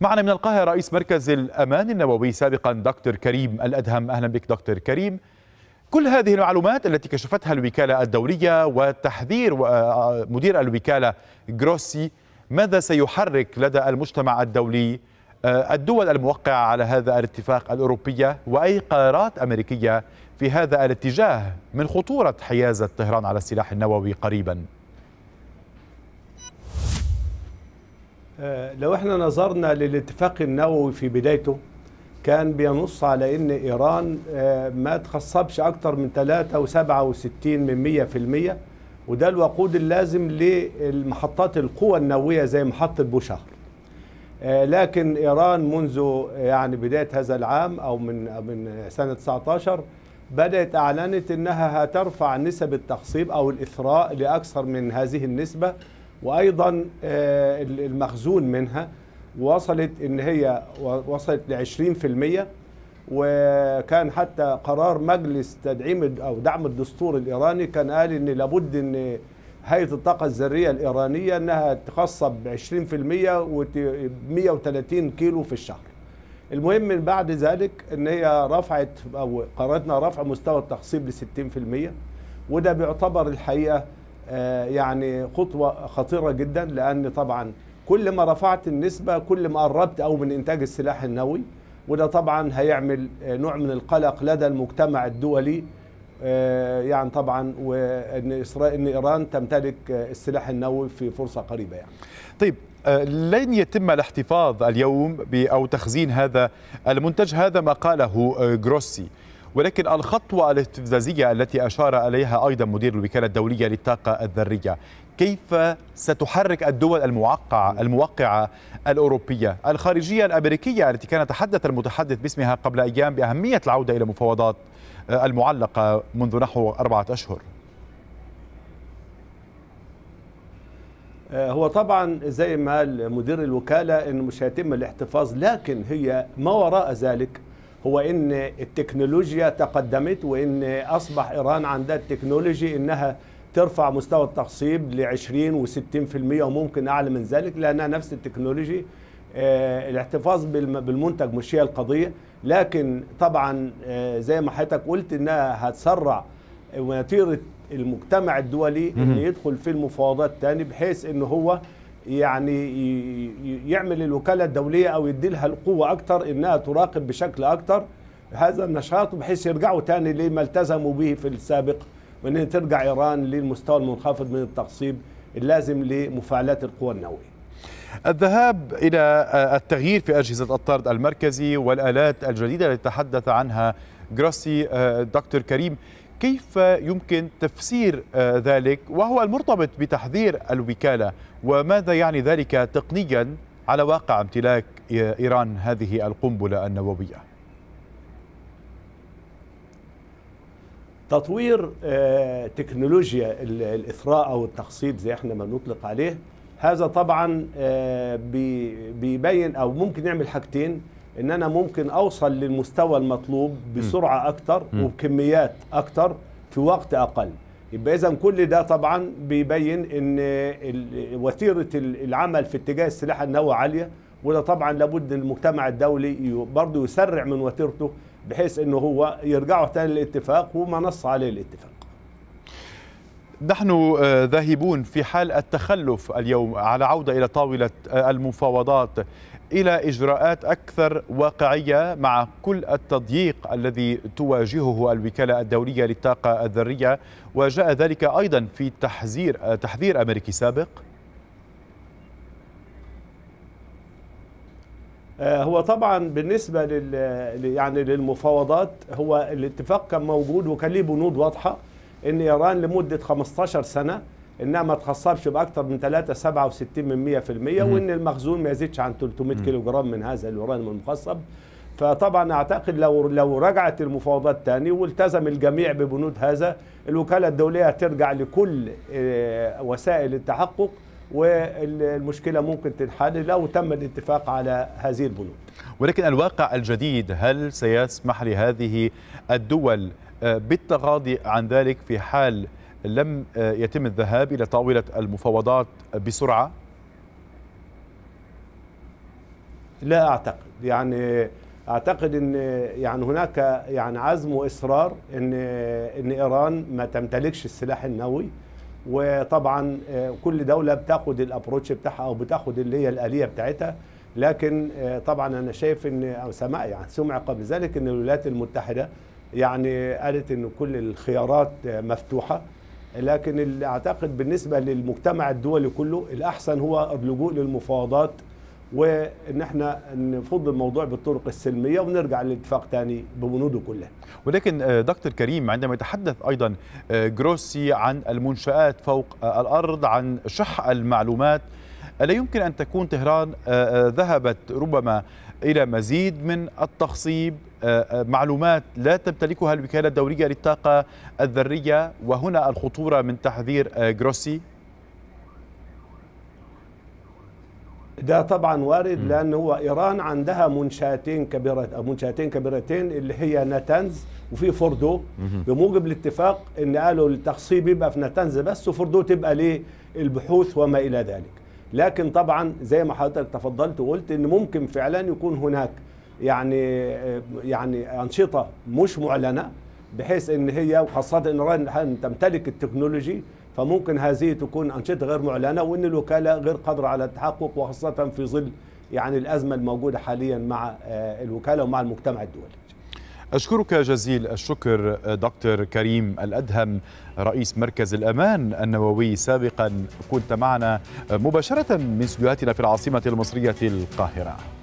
معنا من القاهرة رئيس مركز الأمان النووي سابقا دكتور كريم الأدهم أهلا بك دكتور كريم كل هذه المعلومات التي كشفتها الوكالة الدولية وتحذير آه، مدير الوكالة جروسي ماذا سيحرك لدى المجتمع الدولي آه، الدول الموقعة على هذا الاتفاق الأوروبية وأي قرارات أمريكية في هذا الاتجاه من خطورة حيازة طهران على السلاح النووي قريباً آه، لو احنا نظرنا للاتفاق النووي في بدايته كان بينص على ان ايران آه، ما تخصبش اكتر من 3.67% وده الوقود اللازم للمحطات القوى النوويه زي محطه بوشهر آه، لكن ايران منذ يعني بدايه هذا العام او من من سنه 19 بدات اعلنت انها هترفع نسب التخصيب او الاثراء لاكثر من هذه النسبه وايضا آه، المخزون منها وصلت ان هي وصلت ل 20% وكان حتى قرار مجلس تدعيم او دعم الدستور الايراني كان قال ان لابد ان هيئه الطاقه الذريه الايرانيه انها تخصب ب 20% و 130 كيلو في الشهر. المهم من بعد ذلك ان هي رفعت او قررتنا رفع مستوى التخصيب ل 60% وده بيعتبر الحقيقه آه، يعني خطوة خطيرة جدا لأن طبعا كل ما رفعت النسبة كل ما قربت أو من إنتاج السلاح النووي وده طبعا هيعمل آه، نوع من القلق لدى المجتمع الدولي آه، يعني طبعا وان اسرائيل ان ايران تمتلك السلاح النووي في فرصه قريبه يعني. طيب لن يتم الاحتفاظ اليوم او تخزين هذا المنتج هذا ما قاله جروسي ولكن الخطوة الاستفزازية التي أشار إليها أيضا مدير الوكالة الدولية للطاقة الذرية كيف ستحرك الدول الموقعة الموقعة الأوروبية الخارجية الأمريكية التي كان تحدث المتحدث باسمها قبل أيام بأهمية العودة إلى مفاوضات المعلقة منذ نحو أربعة أشهر هو طبعا زي ما مدير الوكالة أنه مش هيتم الاحتفاظ لكن هي ما وراء ذلك هو ان التكنولوجيا تقدمت وان اصبح ايران عندها التكنولوجي انها ترفع مستوى التخصيب ل 20 و60% وممكن اعلى من ذلك لانها نفس التكنولوجي آه، الاحتفاظ بالمنتج مش هي القضيه لكن طبعا آه، زي ما حضرتك قلت انها هتسرع وتيره المجتمع الدولي انه يدخل في المفاوضات تاني بحيث ان هو يعني يعمل الوكالة الدولية أو يدي لها القوة أكتر إنها تراقب بشكل أكتر هذا النشاط بحيث يرجعوا تاني لما التزموا به في السابق وإن ترجع إيران للمستوى المنخفض من التقصيب اللازم لمفاعلات القوى النووية الذهاب إلى آه، التغيير في أجهزة الطرد المركزي والآلات الجديدة التي تحدث عنها جروسي آه، دكتور كريم كيف يمكن تفسير آه، ذلك وهو المرتبط بتحذير الوكالة وماذا يعني ذلك تقنيا على واقع امتلاك آه، إيران هذه القنبلة النووية تطوير آه، تكنولوجيا الإثراء أو التخصيب زي احنا ما بنطلق عليه هذا طبعا بيبين أو ممكن نعمل حاجتين ان انا ممكن اوصل للمستوى المطلوب بسرعه اكثر وبكميات اكثر في وقت اقل يبقى اذا كل ده طبعا بيبين ان وتيره العمل في اتجاه السلاح النووي عاليه وده طبعا لابد المجتمع الدولي برضه يسرع من وتيرته بحيث ان هو يرجعوا تاني للاتفاق وما نص عليه الاتفاق نحن آه، ذاهبون في حال التخلف اليوم على عودة إلى طاولة آه، المفاوضات الى اجراءات اكثر واقعيه مع كل التضييق الذي تواجهه الوكاله الدوليه للطاقه الذريه وجاء ذلك ايضا في تحذير تحذير امريكي سابق آه، هو طبعا بالنسبه لل يعني للمفاوضات هو الاتفاق كان موجود وكان ليه بنود واضحه ان ايران لمده 15 سنه انها ما تخصبش باكثر من 3.67% وان المخزون ما يزيدش عن 300 كيلو جرام من هذا اليورانيوم المخصب فطبعا اعتقد لو لو رجعت المفاوضات ثاني والتزم الجميع ببنود هذا الوكاله الدوليه هترجع لكل آه، وسائل التحقق والمشكله ممكن تنحل لو تم الاتفاق على هذه البنود. ولكن الواقع الجديد هل سيسمح لهذه الدول آه، بالتغاضي عن ذلك في حال لم آه، يتم الذهاب إلى طاولة المفاوضات بسرعة؟ لا أعتقد يعني أعتقد أن يعني هناك يعني عزم وإصرار أن أن إيران ما تمتلكش السلاح النووي وطبعا آه، كل دولة بتاخد الأبروتش بتاعها أو بتاخد اللي هي الآلية بتاعتها لكن آه، طبعا أنا شايف أن أو سمع يعني سمع قبل ذلك أن الولايات المتحدة يعني قالت أن كل الخيارات مفتوحة لكن اللي اعتقد بالنسبه للمجتمع الدولي كله الاحسن هو اللجوء للمفاوضات وان احنا نفض الموضوع بالطرق السلميه ونرجع للاتفاق تاني ببنوده كلها. ولكن آه، دكتور كريم عندما يتحدث ايضا آه، جروسي عن المنشات فوق آه، الارض عن شح المعلومات ألا يمكن أن تكون طهران آه، آه، ذهبت ربما إلى مزيد من التخصيب آه، معلومات لا تمتلكها الوكالة الدولية للطاقة الذرية وهنا الخطورة من تحذير جروسي ده طبعا وارد لان هو ايران عندها منشاتين كبيره او منشاتين كبيرتين اللي هي نتنز وفي فوردو بموجب الاتفاق ان قالوا التخصيب يبقى في نتنز بس وفوردو تبقى للبحوث وما الى ذلك لكن طبعا زي ما حضرتك تفضلت وقلت ان ممكن فعلا يكون هناك يعني يعني انشطه مش معلنه بحيث ان هي وخاصه ان الرهن تمتلك التكنولوجي فممكن هذه تكون انشطه غير معلنه وان الوكاله غير قادره على التحقق وخاصه في ظل يعني الازمه الموجوده حاليا مع آه، الوكاله ومع المجتمع الدولي أشكرك جزيل الشكر دكتور كريم الأدهم رئيس مركز الأمان النووي سابقا كنت معنا مباشرة من استديوهاتنا في العاصمة المصرية القاهرة